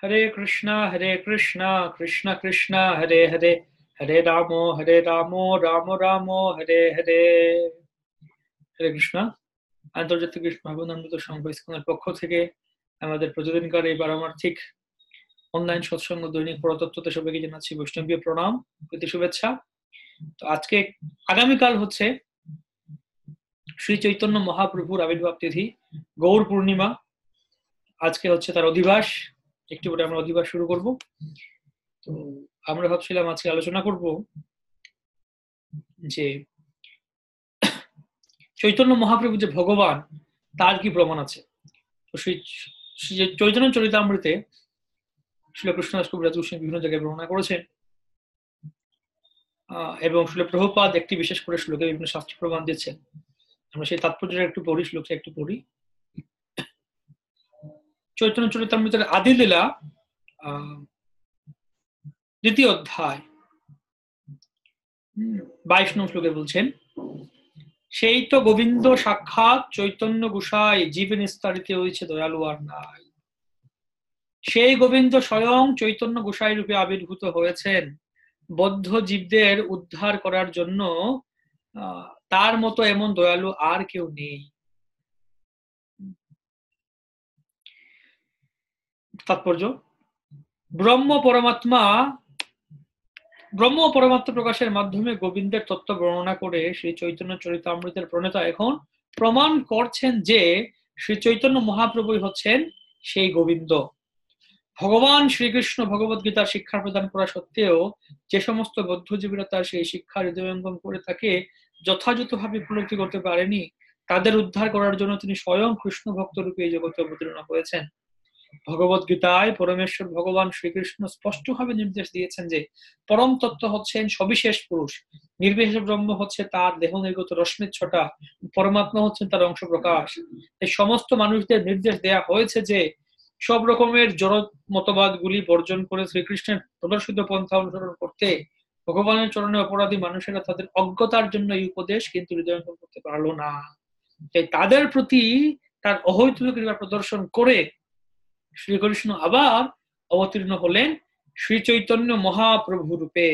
Hare Krishna, Hare Krishna, Krishna Krishna, Hare Hare, Hare Ramo, Hare Ramo, Ramo Ramo, Hare Hare. Hare Krishna, আন্তর্জাতিক মহাবন্ধান্ত সংঘ ইস্কনের পক্ষ থেকে আমাদের প্রতিদিনকার এই পারমার্থিক অনলাইন সৎসঙ্গ দৈনিক পরতত্ত্বতে সবাইকে জানাচ্ছি বৈষ্ণবীয় প্রণাম প্রতি শুভেচ্ছা তো আজকে আগামীকাল হচ্ছে শ্রী চৈতন্য মহাপ্রভুর আবির্ভাব তিথি গৌর পূর্ণিমা আজকে হচ্ছে তার অধিবাস একটু পরে আমরা অধিবাস শুরু করব তো আমরা ভাবছিলাম আজকে আলোচনা করব যে চৈতন্য মহাপ্রভু যে ভগবান তার কি প্রমাণ আছে তো সেই চৈতন্য চরিতামৃতে শিল কৃষ্ণদাস কবিরাজ বিভিন্ন জায়গায় বর্ণনা করেছেন এবং শিল প্রভুপাদ একটি বিশেষ করে শ্লোকে বিভিন্ন শাস্ত্র প্রমাণ দিচ্ছেন আমরা সেই তাৎপর্যটা একটু পড়ি শ্লোকটা একটু পড়ি চৈতন্য চরিতামৃতের লীলা দ্বিতীয় অধ্যায় বাইশ নং শ্লোকে বলছেন সেই তো গোবিন্দ সাক্ষাৎ চৈতন্য গুসাই জীবে নিস্তারিত হয়েছে দয়ালু আর নাই সেই গোবিন্দ স্বয়ং চৈতন্য গোসাই রূপে আবির্ভূত হয়েছেন বদ্ধ জীবদের উদ্ধার করার জন্য তার মতো এমন দয়ালু আর কেউ নেই তাৎপর্য ব্রহ্ম পরমাত্মা ব্রহ্ম পরমাত্মা প্রকাশের মাধ্যমে গোবিন্দের তত্ত্ব বর্ণনা করে শ্রী চৈতন্য অমৃতের প্রণেতা এখন প্রমাণ করছেন যে শ্রী চৈতন্য মহাপ্রভুই হচ্ছেন সেই গোবিন্দ ভগবান শ্রীকৃষ্ণ ভগবত গীতার শিক্ষা প্রদান করা সত্ত্বেও যে সমস্ত বৌদ্ধজীবীরা তার সেই শিক্ষা হৃদয়ঙ্গম করে থাকে যথাযথভাবে উপলব্ধি করতে পারেনি তাদের উদ্ধার করার জন্য তিনি স্বয়ং কৃষ্ণ ভক্ত রূপে এই জগতে অবতীর্ণ হয়েছেন ভগবত গীতায় পরমেশ্বর ভগবান শ্রীকৃষ্ণ স্পষ্টভাবে নির্দেশ দিয়েছেন যে পরম তত্ত্ব হচ্ছেন সবিশেষ পুরুষ নির্বিশেষ ব্রহ্ম হচ্ছে তার দেহ নির্গত রশ্মির ছটা পরমাত্মা হচ্ছেন তার অংশ প্রকাশ এই সমস্ত মানুষদের নির্দেশ দেয়া হয়েছে যে সব রকমের জড় গুলি বর্জন করে শ্রীকৃষ্ণের প্রদর্শিত পন্থা অনুসরণ করতে ভগবানের চরণে অপরাধী মানুষেরা তাদের অজ্ঞতার জন্য এই উপদেশ কিন্তু হৃদয়ঙ্গম করতে পারলো না তাই তাদের প্রতি তার অহৈতুক কৃপা প্রদর্শন করে শ্রীকৃষ্ণ আবার অবতীর্ণ হলেন শ্রী চৈতন্য মহাপ্রভু রূপে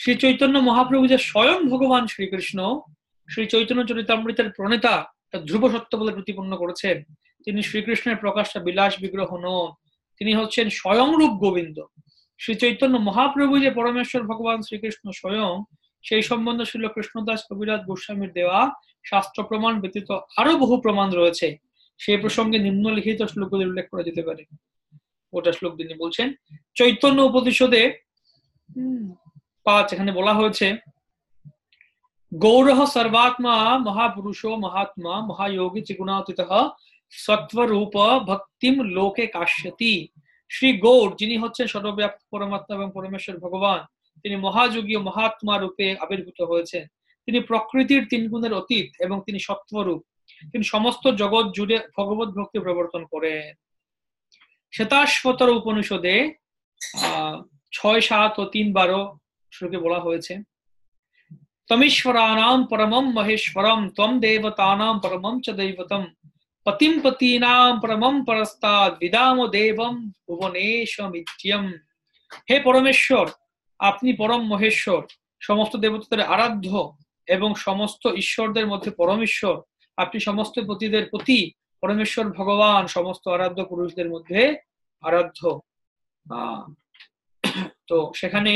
শ্রী চৈতন্য মহাপ্রভু যে স্বয়ং ভগবান শ্রীকৃষ্ণ শ্রী চৈতন্য চরিতামৃতের প্রণেতা তার ধ্রুব সত্য বলে প্রতিপন্ন করেছেন তিনি শ্রীকৃষ্ণের প্রকাশটা বিলাস বিগ্রহ নন তিনি হচ্ছেন স্বয়ংরূপ গোবিন্দ শ্রী চৈতন্য মহাপ্রভু যে পরমেশ্বর ভগবান শ্রীকৃষ্ণ স্বয়ং সেই সম্বন্ধে ছিল কৃষ্ণদাস কবিরাজ গোস্বামীর দেওয়া শাস্ত্র প্রমাণ ব্যতীত আরো বহু প্রমাণ রয়েছে সেই প্রসঙ্গে নিম্নলিখিত শ্লোকগুলি উল্লেখ করা যেতে পারে ওটা শ্লোক তিনি বলছেন চৈতন্য উপনিষদে পাঁচ এখানে বলা হয়েছে গৌরহ সর্বাত্মা মহাপুরুষ মহাত্মা মহাযোগী চিগুণাতীত সত্বরূপ ভক্তিম লোকে কাশ্যতি শ্রী গৌর যিনি হচ্ছেন সর্বব্যাপ্ত পরমাত্মা এবং পরমেশ্বর ভগবান তিনি মহাযোগী মহাত্মা রূপে আবির্ভূত হয়েছেন তিনি প্রকৃতির তিন গুণের অতীত এবং তিনি সত্বরূপ তিনি সমস্ত জগৎ জুড়ে ভগবত ভক্তি প্রবর্তন করে শ্বেতাশ্বতর উপনিষদে ছয় সাত ও তিন বারো শ্লোকে বলা হয়েছে তমীশ্বরানাম পরমম মহেশ্বরম তম দেবতানাম পরমম চ দৈবতম পতিম পতিনাম পরমম পরস্তাদ বিদাম দেবম ভুবনেশমিত্যম হে পরমেশ্বর আপনি পরম মহেশ্বর সমস্ত দেবতাদের আরাধ্য এবং সমস্ত ঈশ্বরদের মধ্যে পরমেশ্বর আপনি সমস্ত পতিদের প্রতি পরমেশ্বর ভগবান সমস্ত আরাধ্য পুরুষদের মধ্যে আরাধ্য তো সেখানে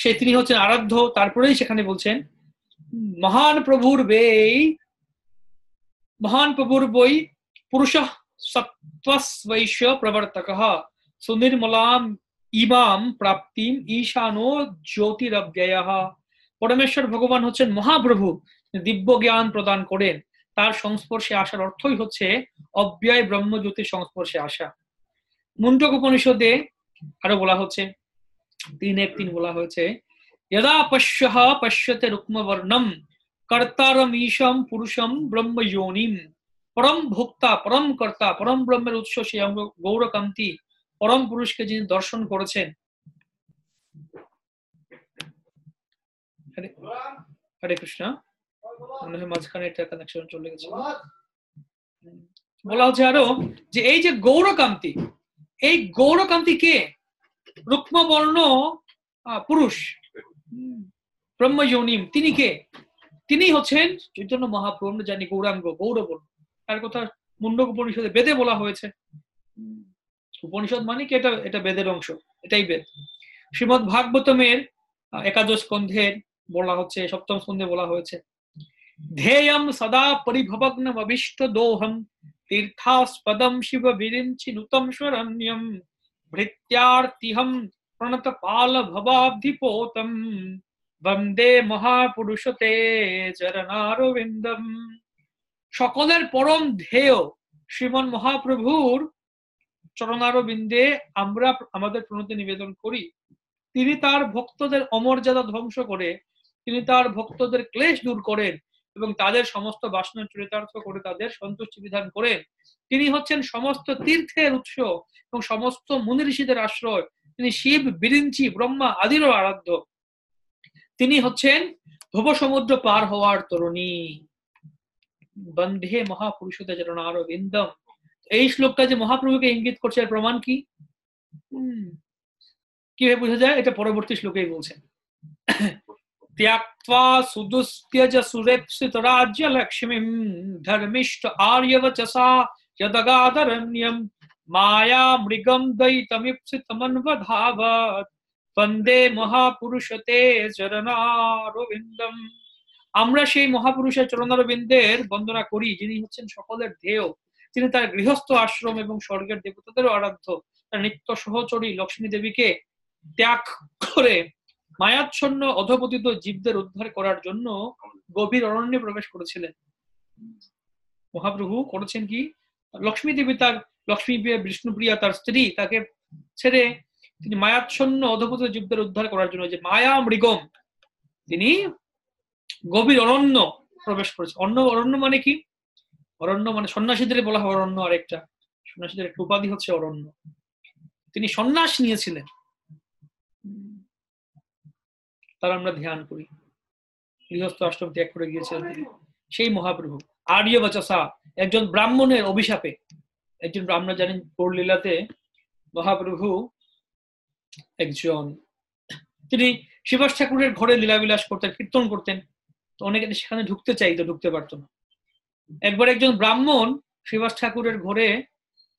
সে তিনি হচ্ছেন আরাধ্য তারপরেই সেখানে বলছেন মহান প্রভুর বেই মহান প্রভুর বই পুরুষ সত্ত্বস্বৈশ প্রবর্তক সুনির্মলাম ইমাম প্রাপ্তিম ঈশানো জ্যোতিরব্যয় পরমেশ্বর ভগবান হচ্ছেন মহাপ্রভু দিব্য জ্ঞান প্রদান করেন তার সংস্পর্শে আসার অর্থই হচ্ছে অব্যয় ব্রহ্মজ্যোতির সংস্পর্শে আসা মুন্ডক উপনিষদে আরো বলা হচ্ছে তিন এক তিন বলা হয়েছে যদা পশ্য পশ্যতে রুক্মবর্ণম কর্তারম ঈশম পুরুষম ব্রহ্ম যোনিম পরম ভোক্তা পরম কর্তা পরম ব্রহ্মের উৎস সে গৌরকান্তি পরম পুরুষকে যিনি দর্শন করেছেন হরে কৃষ্ণ মনে হয় মাঝখানে কানেকশন চলে গেছে বলা হচ্ছে আরো যে এই যে গৌরকান্তি এই গৌরকান্তি কে পুরুষ তিনি কে তিনি হচ্ছেন চৈতন্য জানি গৌরাঙ্গ গৌরবর্ণ তার কথা মুন্ডক উপনিষদে বেদে বলা হয়েছে উপনিষদ মানে কি এটা এটা বেদের অংশ এটাই বেদ শ্রীমদ ভাগবতমের একাদশ স্কন্ধের বলা হচ্ছে সপ্তম স্কন্ধে বলা হয়েছে ধ্যেয় সদা পরিভবগ্ন अभिष्ट दोहम तीर्थास्पदम শিব विरिंचि नुतम शरण्यम भृत्यार्तिहम পাল पाल পোতম বন্দে মহাপুরুষতে চরণারবিন্দম সকলের পরম ধ্যেয় শ্রীমন মহাপ্রভুর চরণারবিন্দে আমরা আমাদের প্রণতি নিবেদন করি তিনি তার ভক্তদের অমর্যাদা ধ্বংস করে তিনি তার ভক্তদের ক্লেশ দূর করেন এবং তাদের সমস্ত বাসনা চরিতার্থ করে তাদের সন্তুষ্টি বিধান করে তিনি হচ্ছেন সমস্ত তীর্থের উৎস এবং সমস্ত মুনি ঋষিদের আশ্রয় তিনি শিব বিরিঞ্চি ব্রহ্মা আদিরও আরাধ্য তিনি হচ্ছেন ভব সমুদ্র পার হওয়ার তরুণী বন্ধে যেন চরণার বিন্দম এই শ্লোকটা যে মহাপ্রভুকে ইঙ্গিত করছে এর প্রমাণ কি কিভাবে বোঝা যায় এটা পরবর্তী শ্লোকেই বলছেন त्यक्त्वा सुदुस्त्यज सुरेप्सित राज्य लक्ष्मीं धर्मिष्ठ आर्यवचसा यदगादरण्यं माया मृगं दयितमिप्सितमन्वधावत् বন্দে মহাপুরুষতে চরণারবিন্দম আমরা সেই মহাপুরুষের চরণারবিন্দের বন্দনা করি যিনি হচ্ছেন সকলের ধেয় তিনি তার গৃহস্থ আশ্রম এবং স্বর্গের দেবতাদেরও আরাধ্য তার নিত্য সহচরী লক্ষ্মী দেবীকে ত্যাগ করে মায়াচ্ছন্ন অধপতিত জীবদের উদ্ধার করার জন্য গভীর অরণ্যে প্রবেশ করেছিলেন মহাপ্রভু করেছেন কি লক্ষ্মী দেবী তার লক্ষ্মী বিষ্ণুপ্রিয়া তার স্ত্রী তাকে ছেড়ে তিনি মায়াচ্ছন্ন অধপতিত জীবদের উদ্ধার করার জন্য যে মায়া মৃগম তিনি গভীর অরণ্য প্রবেশ করেছে অন্য অরণ্য মানে কি অরণ্য মানে সন্ন্যাসীদের বলা হয় অরণ্য আরেকটা সন্ন্যাসীদের একটা উপাধি হচ্ছে অরণ্য তিনি সন্ন্যাস নিয়েছিলেন তার আমরা ধ্যান করি গৃহস্থ আশ্রম ত্যাগ করে গিয়েছিলেন সেই মহাপ্রভু আর্য বচসা একজন ব্রাহ্মণের অভিশাপে একজন আমরা জানেন পৌরলীলাতে মহাপ্রভু একজন তিনি শিবাস ঠাকুরের ঘরে লীলাবিলাস করতেন কীর্তন করতেন তো অনেকে সেখানে ঢুকতে চাইতো ঢুকতে পারতো না একবার একজন ব্রাহ্মণ শিবাস ঠাকুরের ঘরে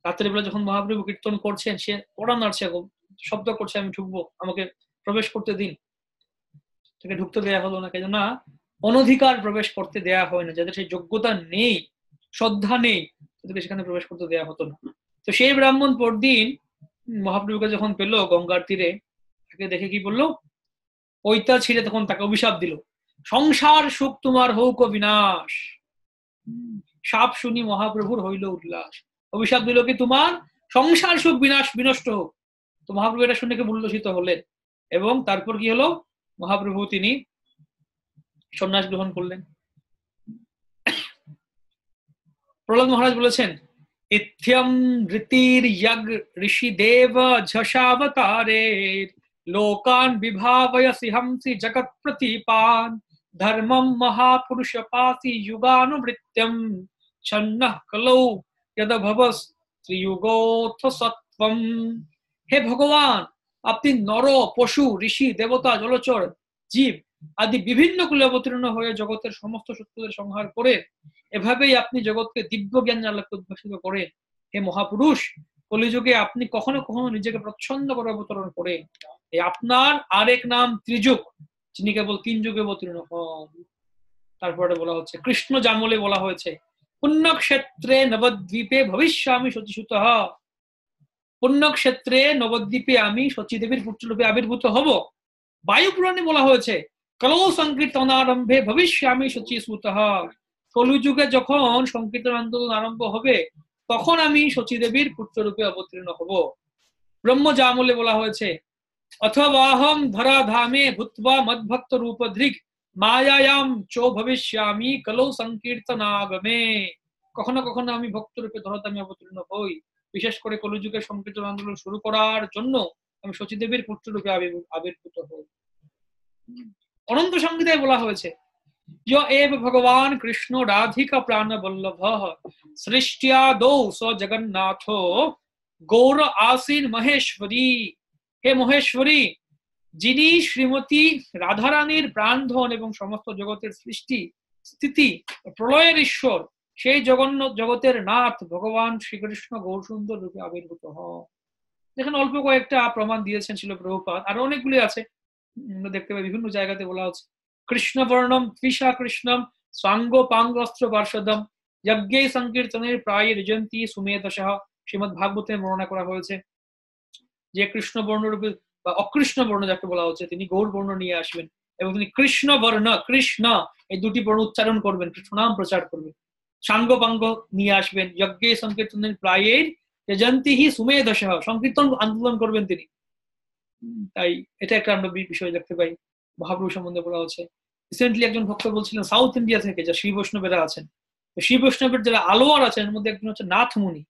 রাতের বেলা যখন মহাপ্রভু কীর্তন করছেন সে পড়া নাড়ছে শব্দ করছে আমি ঢুকবো আমাকে প্রবেশ করতে দিন তাকে ঢুকতে দেওয়া হলো না কেননা অনধিকার প্রবেশ করতে দেয়া হয় না যাদের সেই যোগ্যতা নেই শ্রদ্ধা নেই তাদেরকে সেখানে প্রবেশ করতে দেওয়া হতো না তো সেই ব্রাহ্মণ পরদিন মহাপ্রভুকে যখন পেলো গঙ্গার তীরে তাকে দেখে কি বললো ওইটা ছিঁড়ে তখন তাকে অভিশাপ দিল সংসার সুখ তোমার হোক বিনাশ সাপ শুনি মহাপ্রভুর হইল উল্লাস অভিশাপ দিল কি তোমার সংসার সুখ বিনাশ বিনষ্ট হোক তো মহাপ্রভু এটা শুনে কি মূল্যসিত হলেন এবং তারপর কি হলো महाप्रभूतिनी शोन नाश ग्रहण करले प्रलंग महाराज बोलेছেন ইথিয়াম গৃতিर्यগ ঋষিদেব জশাবতারে লোকানবিভাবয়সিহংসি জগতপ্রতীপান ধর্মম মহাপুৰুষপাসি যুবানুবৃত্ত্যম ছন্নকলৌ যদভবস ত্রিযুগোতসত্ত্বম হে ভগবান আপনি নর পশু ঋষি দেবতা জলচর জীব আদি বিভিন্ন কুলে অবতীর্ণ হয়ে জগতের সমস্ত শত্রুদের সংহার করে এভাবেই আপনি জগৎকে দিব্য জ্ঞান আলোকে উদ্ভাসিত করে হে মহাপুরুষ কলিযুগে আপনি কখনো কখনো নিজেকে প্রচ্ছন্ন করে অবতরণ করে আপনার আরেক নাম ত্রিযুগ যিনি কেবল তিন যুগে অবতীর্ণ হন তারপরে বলা হচ্ছে কৃষ্ণ জামলে বলা হয়েছে পুণ্যক্ষেত্রে নবদ্বীপে ভবিষ্যামি সতীসুত পুণ্যক্ষেত্রে নবদ্বীপে আমি সচীদেবীর পুত্ররূপে আবির্ভূত হব বায়ু পুরাণে বলা হয়েছে কলৌ সংকীর্তন আরম্ভে ভবিষ্যামি সচী সুত কলুযুগে যখন সংকীর্তন আন্দোলন আরম্ভ হবে তখন আমি সচীদেবীর পুত্ররূপে অবতীর্ণ হব ব্রহ্ম জামলে বলা হয়েছে অথবাহম ধরা ধামে ভূতবা মদভক্ত রূপ রূপধৃগ মায়ায়াম চো ভবিষ্যামি কলৌ সংকীর্তনাগমে কখনো কখনো আমি ভক্তরূপে ধরাধামে অবতীর্ণ হই বিশেষ করে কলিযুগের সংকীর্তন আন্দোলন শুরু করার জন্য আমি সচিদেবীর রূপে আবির্ভূত হই অনন্ত সংগীতায় বলা হয়েছে এব ভগবান কৃষ্ণ রাধিকা প্রাণ বল্লভ সৃষ্টিয়া দৌ স জগন্নাথ গৌর আসীন মহেশ্বরী হে মহেশ্বরী যিনি শ্রীমতী রাধারানীর প্রাণধন এবং সমস্ত জগতের সৃষ্টি স্থিতি প্রলয়ের ঈশ্বর সেই জগন্ন জগতের নাথ ভগবান শ্রীকৃষ্ণ গৌরসুন্দর রূপে আবির্ভূত হন যেখানে অল্প কয়েকটা প্রমাণ দিয়েছেন ছিল প্রভুপাত আর অনেকগুলি আছে দেখতে পাই বিভিন্ন জায়গাতে বলা হচ্ছে কৃষ্ণবর্ণম ত্রিষা কৃষ্ণম সাঙ্গ পাঙ্গস্ত্র পার্ষদম যজ্ঞে সংকীর্তনের প্রায় রিজন্তী সুমেধ সহ শ্রীমৎ ভাগবতের বর্ণনা করা হয়েছে যে কৃষ্ণ বর্ণরূপে বা অকৃষ্ণ বর্ণ যাকে বলা হচ্ছে তিনি গৌর বর্ণ নিয়ে আসবেন এবং তিনি কৃষ্ণ বর্ণ কৃষ্ণ এই দুটি বর্ণ উচ্চারণ করবেন সুনাম প্রচার করবেন সাঙ্গপাঙ্গ নিয়ে আসবেন যজ্ঞে সংকীর্তনের প্রায়ের তেজন্তী হি সুমেধস সংকীর্তন আন্দোলন করবেন তিনি তাই এটা একটা আমরা বিষয় দেখতে পাই মহাপ্রভু সম্বন্ধে বলা হচ্ছে রিসেন্টলি একজন ভক্ত বলছিলেন সাউথ ইন্ডিয়া থেকে যা শ্রী বৈষ্ণবেরা আছেন শ্রী বৈষ্ণবের যারা আলোয়ার আছেন এর মধ্যে একজন হচ্ছে নাথমুনি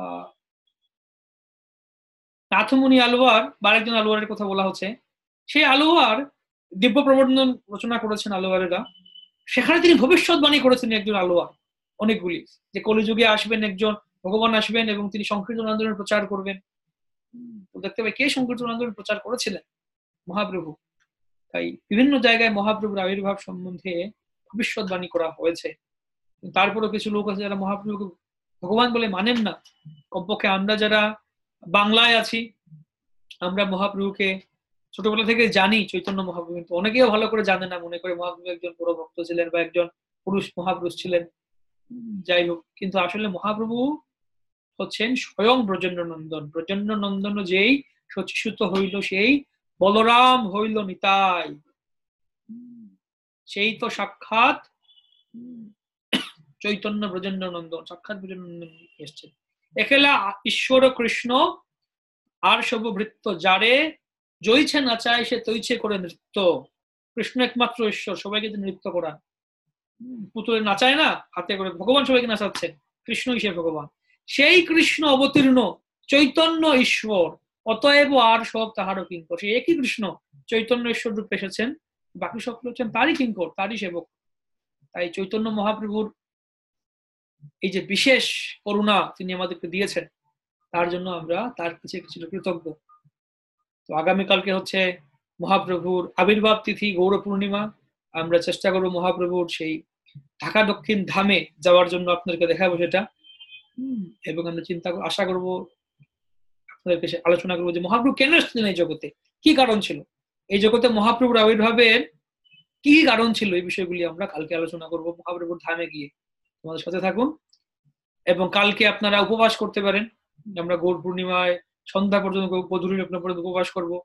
আহ নাথমুনি আলোয়ার বা আরেকজন আলোয়ারের কথা বলা হচ্ছে সেই আলোয়ার দিব্য প্রবর্ধন রচনা করেছেন আলোয়ারেরা সেখানে তিনি ভবিষ্যৎবাণী করেছেন একজন আলোয়া অনেকগুলি যে কলিযুগে আসবেন একজন ভগবান আসবেন এবং তিনি সংকীর্তন আন্দোলন প্রচার করবেন দেখতে পাই কে সংকীর্তন আন্দোলন প্রচার করেছিলেন মহাপ্রভু তাই বিভিন্ন জায়গায় মহাপ্রভুর আবির্ভাব সম্বন্ধে ভবিষ্যৎবাণী করা হয়েছে তারপরও কিছু লোক আছে যারা মহাপ্রভুকে ভগবান বলে মানেন না কমপক্ষে আমরা যারা বাংলায় আছি আমরা মহাপ্রভুকে ছোটবেলা থেকে জানি চৈতন্য মহাপ্রভু কিন্তু অনেকেও ভালো করে জানে না মনে করে মহাপ্রভু একজন বড় ভক্ত ছিলেন বা একজন পুরুষ মহাপুরুষ ছিলেন যাই হোক কিন্তু আসলে মহাপ্রভু হচ্ছেন স্বয়ং ব্রজেন্দ্র নন্দন ব্রজেন্দ্র নন্দন যেই সচিসূত হইল সেই বলরাম হইল নিতাই সেই তো সাক্ষাৎ চৈতন্য ব্রজেন্দ্র নন্দন সাক্ষাৎ ব্রজেন্দ্র নন্দন এসছেন এখেলা ঈশ্বর কৃষ্ণ আর সব বৃত্ত যারে জয়ছে না চায় সে তৈছে করে নৃত্য কৃষ্ণ একমাত্র ঈশ্বর সবাইকে তিনি নৃত্য করা পুতুলে নাচায় না হাতে করে ভগবান সবাইকে নাচাচ্ছেন কৃষ্ণ সে ভগবান সেই কৃষ্ণ অবতীর্ণ চৈতন্য ঈশ্বর অতএব আর সব তাহারও কিঙ্কর সেই একই কৃষ্ণ চৈতন্য ঈশ্বর রূপে এসেছেন বাকি সকল হচ্ছেন তারই কিঙ্কর তারই সেবক তাই চৈতন্য মহাপ্রভুর এই যে বিশেষ করুণা তিনি আমাদেরকে দিয়েছেন তার জন্য আমরা তার কাছে কিছু কৃতজ্ঞ তো আগামীকালকে হচ্ছে মহাপ্রভুর আবির্ভাব তিথি গৌর পূর্ণিমা আমরা চেষ্টা করবো মহাপ্রভুর সেই ঢাকা দক্ষিণ ধামে যাওয়ার জন্য আপনাদেরকে দেখাবো সেটা এবং আমরা চিন্তা আশা করবো আপনাদেরকে সে আলোচনা করবো যে মহাপ্রভু কেন এসেছিলেন এই জগতে কি কারণ ছিল এই জগতে মহাপ্রভুর আবির্ভাবের কি কারণ ছিল এই বিষয়গুলি আমরা কালকে আলোচনা করব মহাপ্রভুর ধামে গিয়ে তোমাদের সাথে থাকুন এবং কালকে আপনারা উপবাস করতে পারেন আমরা গৌর পূর্ণিমায় সন্ধ্যা পর্যন্ত বধুরি রত্ন পর্যন্ত উপবাস করবো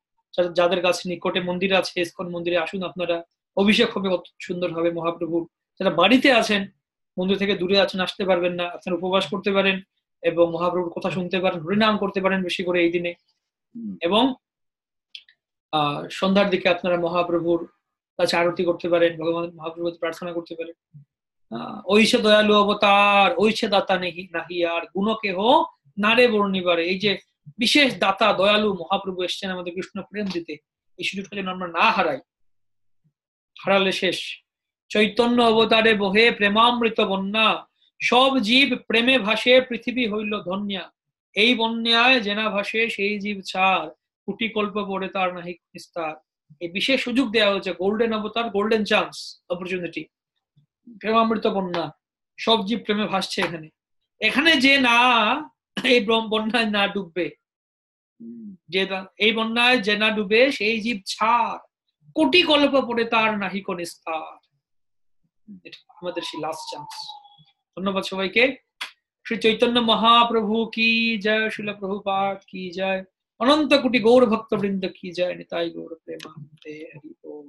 যাদের কাছে নিকটে মন্দির আছে ইস্কন মন্দিরে আসুন আপনারা অভিষেক হবে কত সুন্দর হবে মহাপ্রভুর যারা বাড়িতে আছেন মন্দির থেকে দূরে আছেন আসতে পারবেন না আপনারা উপবাস করতে পারেন এবং মহাপ্রভুর কথা শুনতে পারেন হরিনাম করতে পারেন বেশি করে এই দিনে এবং সন্ধ্যার দিকে আপনারা মহাপ্রভুর কাছে আরতি করতে পারেন ভগবান মহাপ্রভুর প্রার্থনা করতে পারেন ঐশে দয়ালু অবতার ঐশে দাতা নেহি নাহি আর গুণকে হো নারে বর্ণিবারে এই যে বিশেষ দাতা দয়ালু মহাপ্রভু এসছেন আমাদের কৃষ্ণ প্রেম দিতে এই সুযোগটা যেন আমরা না হারাই হারালে শেষ চৈতন্য অবতারে বহে প্রেমামৃত বন্যা সব জীব প্রেমে ভাসে পৃথিবী হইল ধন্যা এই বন্যায় জেনা ভাসে সেই জীব ছাড় কুটি কল্প পড়ে তার নাহি বিস্তার এই বিশেষ সুযোগ দেওয়া হয়েছে গোল্ডেন অবতার গোল্ডেন চান্স অপরচুনিটি প্রেমামৃত বন্যা সব জীব প্রেমে ভাসছে এখানে এখানে যে না এই বন্যায় না ডুববে যে এই বন্যায় জেনা ডুবে সেই জীব ছাড় কোটি গল্প পড়ে তার নাহি কোন স্থার আমাদের সেই লাস্ট চান্স ধন্যবাদ সবাইকে শ্রী চৈতন্য মহাপ্রভু কি জয় শিল প্রভুপাঠ কি জয় অনন্ত কোটি গৌর ভক্ত বৃন্দ কি জয় নিতাই গৌর প্রেমান্তে হরি ওম